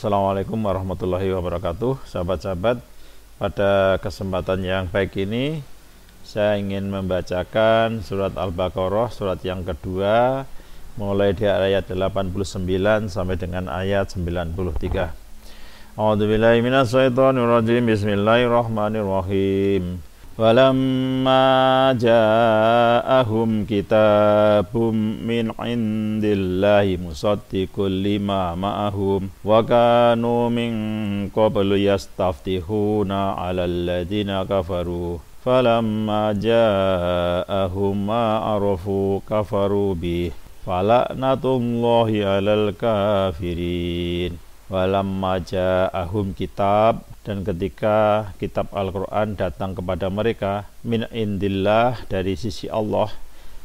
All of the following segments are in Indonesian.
Assalamualaikum warahmatullahi wabarakatuh Sahabat-sahabat Pada kesempatan yang baik ini Saya ingin membacakan Surat Al-Baqarah Surat yang kedua Mulai di ayat 89 Sampai dengan ayat 93 A'udzubillahiminasyaitonirrojim Bismillahirrahmanirrahim ولما جاءهم كتاب من عند الله مصدق لما معهم وكانوا من قبل يستفتحون على الذين كفروا فلما جاءهم ما عرفوا كفروا به فلعنة الله على الكافرين maja ahum kitab dan ketika kitab Al-Qur'an datang kepada mereka min indillah dari sisi Allah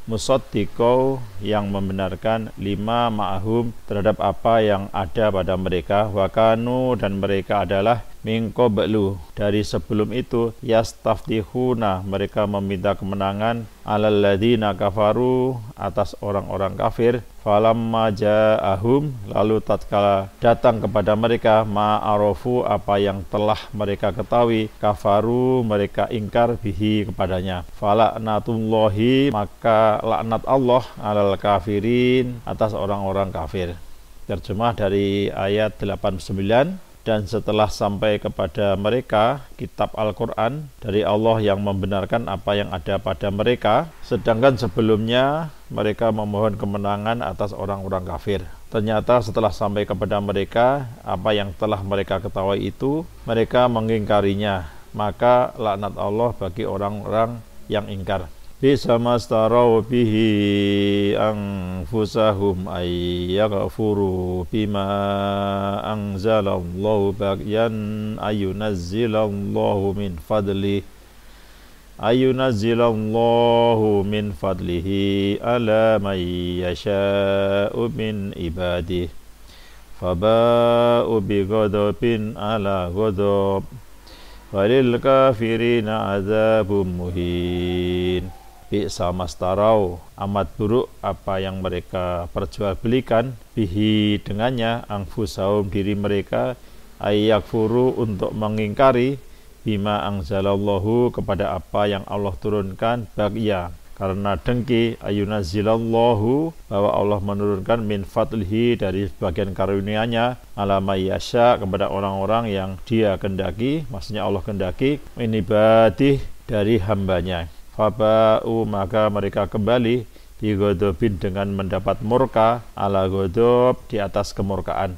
musaddiqau yang membenarkan lima ma'ahum terhadap apa yang ada pada mereka wakanu dan mereka adalah mingko belu dari sebelum itu yastafdihuna mereka meminta kemenangan alal ladina kafaru atas orang-orang kafir falamma ahum lalu tatkala datang kepada mereka ma'arofu apa yang telah mereka ketahui kafaru mereka ingkar bihi kepadanya falaknatullahi maka laknat Allah alal kafirin atas orang-orang kafir terjemah dari ayat 89 dan setelah sampai kepada mereka kitab Al-Quran dari Allah yang membenarkan apa yang ada pada mereka, sedangkan sebelumnya mereka memohon kemenangan atas orang-orang kafir. Ternyata setelah sampai kepada mereka, apa yang telah mereka ketahui itu, mereka mengingkarinya. Maka laknat Allah bagi orang-orang yang ingkar. بِسَمَا اسْتَرَوْا بِهِ أَنفُسَهُمْ أَن يَغْفُرُوا بِمَا أَنزَلَ اللَّهُ بَغْيًا أَن يُنَزِّلَ اللَّهُ مِنْ فَضْلِهِ أَن يُنَزِّلَ اللَّهُ مِنْ فَضْلِهِ عَلَى مَن يَشَاءُ مِنْ عِبَادِهِ فَبَاءُوا بِغَضَبٍ عَلَى غَضَبٍ وَلِلْكَافِرِينَ عَذَابٌ مُهِينٌ bi'sa mastarau amat buruk apa yang mereka perjualbelikan bihi dengannya angfusaum diri mereka ayak furu untuk mengingkari bima angzalallahu kepada apa yang Allah turunkan bagia karena dengki ayunazilallahu bahwa Allah menurunkan min fadlihi dari sebagian karunia-Nya ala kepada orang-orang yang dia kendaki maksudnya Allah kendaki ini batih dari hambanya faba'u maka mereka kembali bigodobin dengan mendapat murka ala godob di atas kemurkaan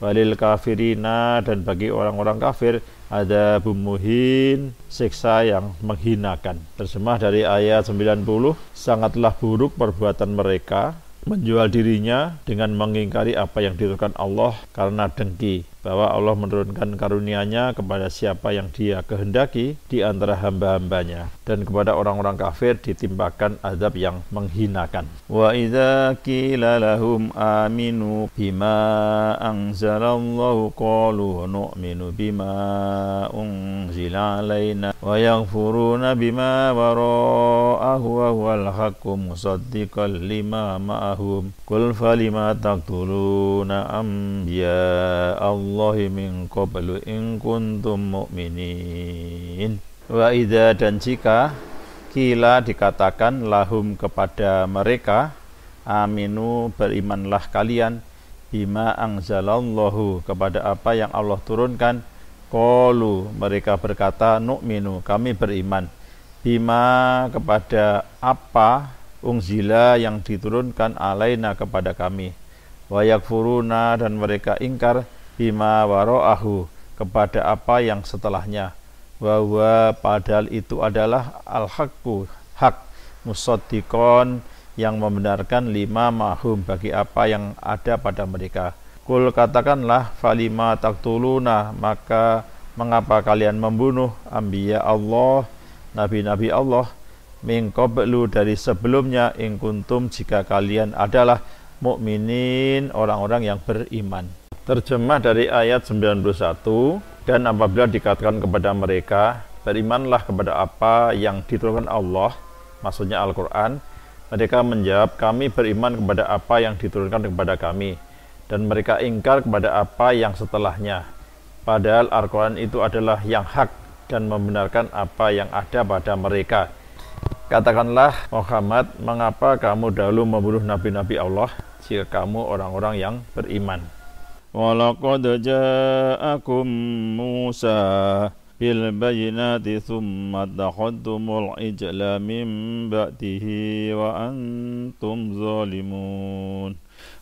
walil kafirina dan bagi orang-orang kafir ada bumuhin siksa yang menghinakan terjemah dari ayat 90 sangatlah buruk perbuatan mereka menjual dirinya dengan mengingkari apa yang diturunkan Allah karena dengki bahwa Allah menurunkan karunia-Nya kepada siapa yang Dia kehendaki di antara hamba-hambanya dan kepada orang-orang kafir ditimpakan azab yang menghinakan. Wa idza qila lahum aminu bima anzalallahu qalu nu'minu bima unzila alaina wa yaghfuruna bima wara'ahu wa huwal haqqu musaddiqan lima ma'ahum qul falima taqtuluna ambiya Allah الله من قبل إن كنتم مؤمنين Wa idha dan jika Kila dikatakan lahum kepada mereka Aminu berimanlah kalian Bima angzalallahu kepada apa yang Allah turunkan Kolu mereka berkata nu'minu kami beriman Bima kepada apa ungzila yang diturunkan alaina kepada kami Wayakfuruna dan mereka ingkar bima waro'ahu kepada apa yang setelahnya bahwa padahal itu adalah al-haqqu hak musaddiqon yang membenarkan lima mahum bagi apa yang ada pada mereka kul katakanlah falima taktuluna maka mengapa kalian membunuh ambiya Allah nabi-nabi Allah min dari sebelumnya ingkuntum jika kalian adalah mukminin orang-orang yang beriman Terjemah dari ayat 91 dan apabila dikatakan kepada mereka berimanlah kepada apa yang diturunkan Allah maksudnya Al-Qur'an mereka menjawab kami beriman kepada apa yang diturunkan kepada kami dan mereka ingkar kepada apa yang setelahnya padahal Al-Qur'an itu adalah yang hak dan membenarkan apa yang ada pada mereka Katakanlah Muhammad, mengapa kamu dahulu membunuh nabi-nabi Allah jika kamu orang-orang yang beriman? ولقد جاءكم موسى بالبينات ثم اتخذتم العجل من بعده وأنتم ظالمون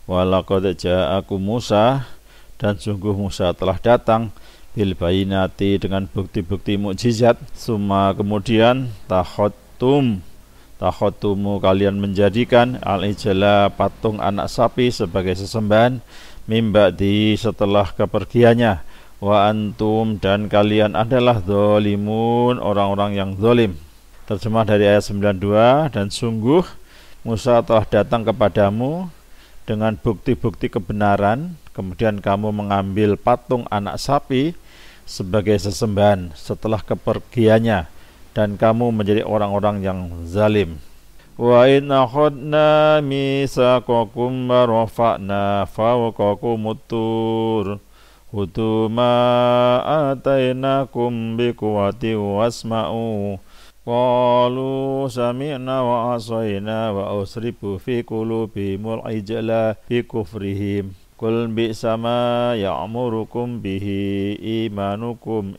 ولقد جاءكم Musa dan sungguh Musa telah datang bil bayinati dengan bukti-bukti mukjizat. summa kemudian tahotum tahotumu kalian menjadikan al ijala patung anak sapi sebagai sesembahan mimba di setelah kepergiannya wa antum dan kalian adalah zalimun orang-orang yang zalim terjemah dari ayat 92 dan sungguh Musa telah datang kepadamu dengan bukti-bukti kebenaran kemudian kamu mengambil patung anak sapi sebagai sesembahan setelah kepergiannya dan kamu menjadi orang-orang yang zalim Waid nakod na misa koko mbaro fak na faw koko mutur hutuma atay nakumbi kuati wasmau walu sami nawasoi nawasri bufi kulubi mul ajala fi kufrihim kulbi sama yaamurukum bihi i manukum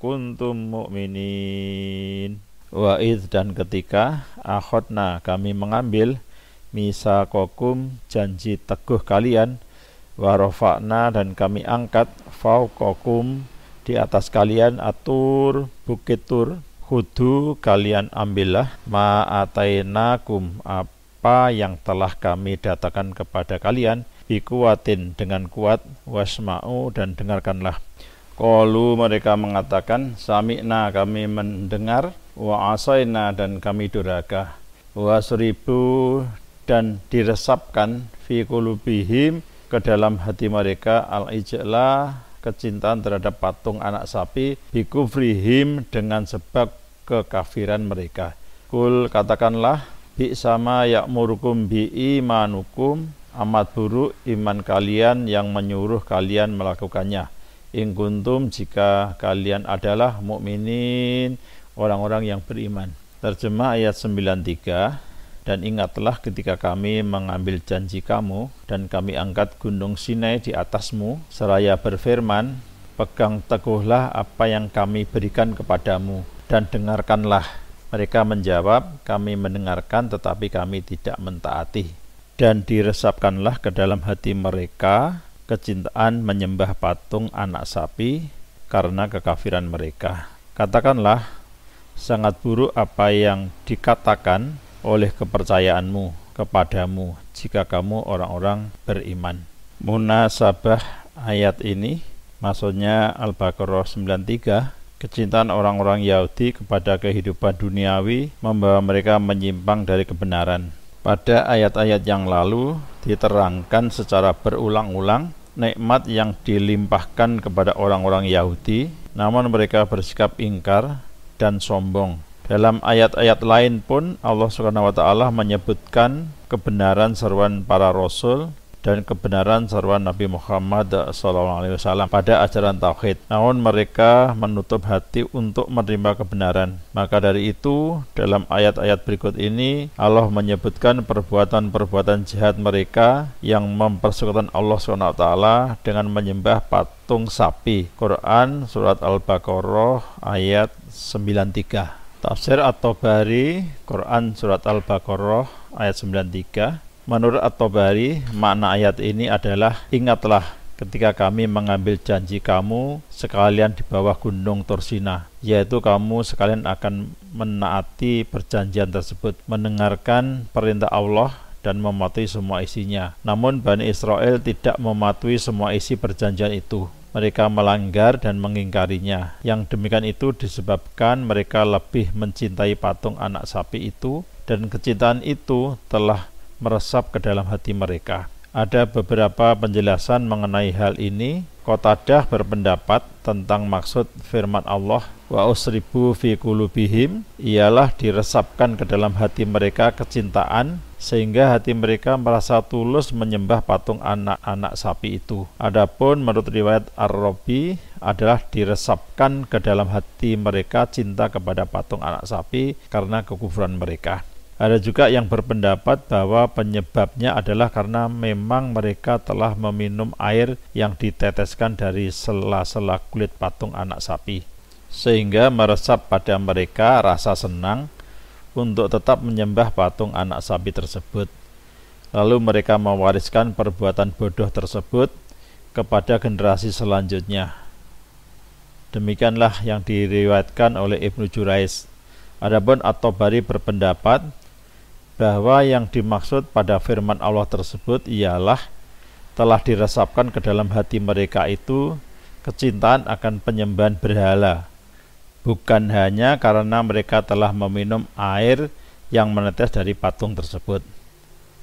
kuntum mukminin. Wa dan ketika akhotna kami mengambil misa kokum janji teguh kalian warofakna dan kami angkat kokum di atas kalian atur bukit tur hudu kalian ambillah kum apa yang telah kami datakan kepada kalian bikuatin dengan kuat wasma'u dan dengarkanlah Kolu mereka mengatakan sami'na kami mendengar wa asaina dan kami duraka wa seribu dan diresapkan fi kulubihim ke dalam hati mereka al ijla kecintaan terhadap patung anak sapi kufrihim dengan sebab kekafiran mereka kul katakanlah bi sama yakmurukum bi imanukum amat buruk iman kalian yang menyuruh kalian melakukannya ingkuntum jika kalian adalah mukminin orang-orang yang beriman. Terjemah ayat 93 Dan ingatlah ketika kami mengambil janji kamu dan kami angkat gunung Sinai di atasmu seraya berfirman pegang teguhlah apa yang kami berikan kepadamu dan dengarkanlah mereka menjawab kami mendengarkan tetapi kami tidak mentaati dan diresapkanlah ke dalam hati mereka kecintaan menyembah patung anak sapi karena kekafiran mereka katakanlah sangat buruk apa yang dikatakan oleh kepercayaanmu kepadamu jika kamu orang-orang beriman. Munasabah ayat ini maksudnya Al-Baqarah 93 kecintaan orang-orang Yahudi kepada kehidupan duniawi membawa mereka menyimpang dari kebenaran. Pada ayat-ayat yang lalu diterangkan secara berulang-ulang nikmat yang dilimpahkan kepada orang-orang Yahudi, namun mereka bersikap ingkar dan sombong. Dalam ayat-ayat lain pun Allah Subhanahu wa taala menyebutkan kebenaran seruan para rasul dan kebenaran seruan Nabi Muhammad SAW pada ajaran tauhid. Namun mereka menutup hati untuk menerima kebenaran. Maka dari itu, dalam ayat-ayat berikut ini Allah menyebutkan perbuatan-perbuatan jahat mereka yang mempersekutukan Allah SWT dengan menyembah patung sapi. Quran surat Al-Baqarah ayat 93 Tafsir At-Tabari Quran Surat Al-Baqarah ayat 93 Menurut At-Tabari makna ayat ini adalah ingatlah ketika kami mengambil janji kamu sekalian di bawah gunung Torsina yaitu kamu sekalian akan menaati perjanjian tersebut mendengarkan perintah Allah dan mematuhi semua isinya. Namun Bani Israel tidak mematuhi semua isi perjanjian itu mereka melanggar dan mengingkarinya. Yang demikian itu disebabkan mereka lebih mencintai patung anak sapi itu, dan kecintaan itu telah meresap ke dalam hati mereka. Ada beberapa penjelasan mengenai hal ini. Kotadah berpendapat tentang maksud firman Allah wa usribu fi kulubihim ialah diresapkan ke dalam hati mereka kecintaan sehingga hati mereka merasa tulus menyembah patung anak-anak sapi itu. Adapun menurut riwayat Ar-Rabi adalah diresapkan ke dalam hati mereka cinta kepada patung anak sapi karena kekufuran mereka. Ada juga yang berpendapat bahwa penyebabnya adalah karena memang mereka telah meminum air yang diteteskan dari sela-sela kulit patung anak sapi, sehingga meresap pada mereka rasa senang untuk tetap menyembah patung anak sapi tersebut. Lalu mereka mewariskan perbuatan bodoh tersebut kepada generasi selanjutnya. Demikianlah yang diriwayatkan oleh Ibnu Jurais. Adapun At-Tabari berpendapat bahwa yang dimaksud pada firman Allah tersebut ialah telah diresapkan ke dalam hati mereka itu kecintaan akan penyembahan berhala bukan hanya karena mereka telah meminum air yang menetes dari patung tersebut.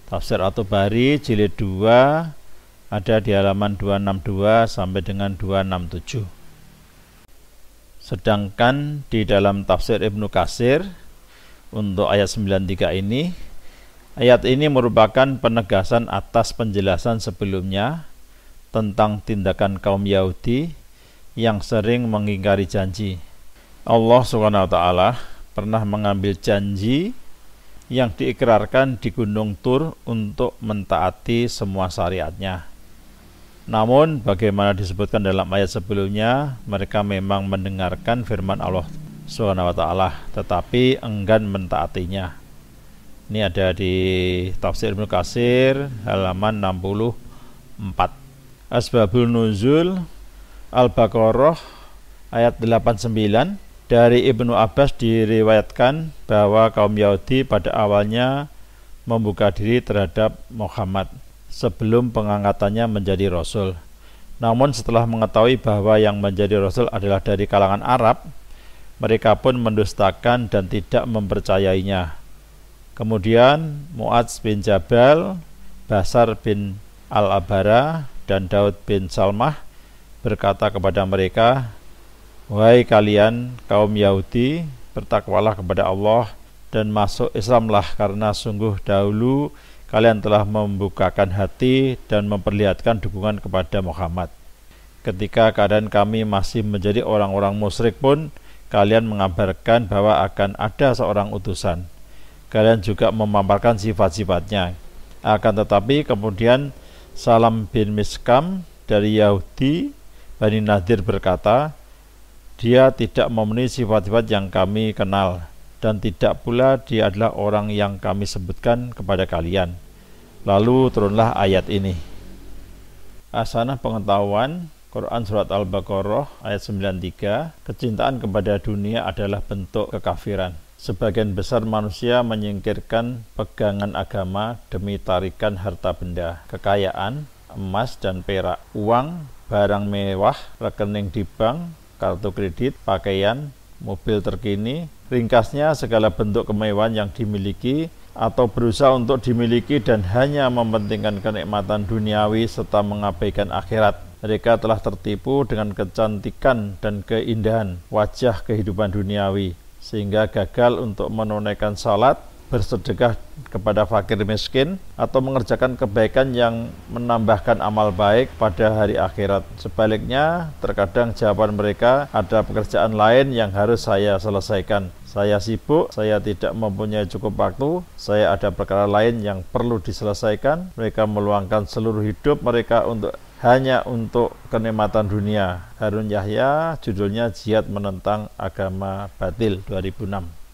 Tafsir atau bari jilid 2 ada di halaman 262 sampai dengan 267. Sedangkan di dalam tafsir Ibnu Kasir untuk ayat 93 ini ayat ini merupakan penegasan atas penjelasan sebelumnya tentang tindakan kaum Yahudi yang sering mengingkari janji Allah Subhanahu wa taala pernah mengambil janji yang diikrarkan di Gunung Tur untuk mentaati semua syariatnya. Namun bagaimana disebutkan dalam ayat sebelumnya, mereka memang mendengarkan firman Allah Subhanahu wa taala tetapi enggan mentaatinya. Ini ada di tafsir Ibnu Katsir halaman 64. Asbabul Nuzul Al-Baqarah ayat 89 dari Ibnu Abbas diriwayatkan bahwa kaum Yahudi pada awalnya membuka diri terhadap Muhammad sebelum pengangkatannya menjadi rasul. Namun setelah mengetahui bahwa yang menjadi rasul adalah dari kalangan Arab, mereka pun mendustakan dan tidak mempercayainya. Kemudian Muadz bin Jabal, Basar bin Al-Abara, dan Daud bin Salmah berkata kepada mereka, Wahai kalian kaum Yahudi, bertakwalah kepada Allah dan masuk Islamlah karena sungguh dahulu kalian telah membukakan hati dan memperlihatkan dukungan kepada Muhammad. Ketika keadaan kami masih menjadi orang-orang musyrik pun, kalian mengabarkan bahwa akan ada seorang utusan. Kalian juga memaparkan sifat-sifatnya. Akan tetapi kemudian Salam bin Miskam dari Yahudi Bani Nadir berkata, dia tidak memenuhi sifat-sifat yang kami kenal, dan tidak pula dia adalah orang yang kami sebutkan kepada kalian. Lalu turunlah ayat ini. Asanah pengetahuan Quran Surat Al-Baqarah ayat 93 Kecintaan kepada dunia adalah bentuk kekafiran Sebagian besar manusia menyingkirkan pegangan agama demi tarikan harta benda Kekayaan, emas dan perak Uang, barang mewah, rekening di bank, kartu kredit, pakaian, mobil terkini, ringkasnya segala bentuk kemewahan yang dimiliki atau berusaha untuk dimiliki dan hanya mementingkan kenikmatan duniawi serta mengabaikan akhirat. Mereka telah tertipu dengan kecantikan dan keindahan wajah kehidupan duniawi, sehingga gagal untuk menunaikan salat, bersedekah kepada fakir miskin atau mengerjakan kebaikan yang menambahkan amal baik pada hari akhirat. Sebaliknya, terkadang jawaban mereka ada pekerjaan lain yang harus saya selesaikan. Saya sibuk, saya tidak mempunyai cukup waktu, saya ada perkara lain yang perlu diselesaikan. Mereka meluangkan seluruh hidup mereka untuk hanya untuk kenikmatan dunia. Harun Yahya judulnya Jihad Menentang Agama Batil 2006.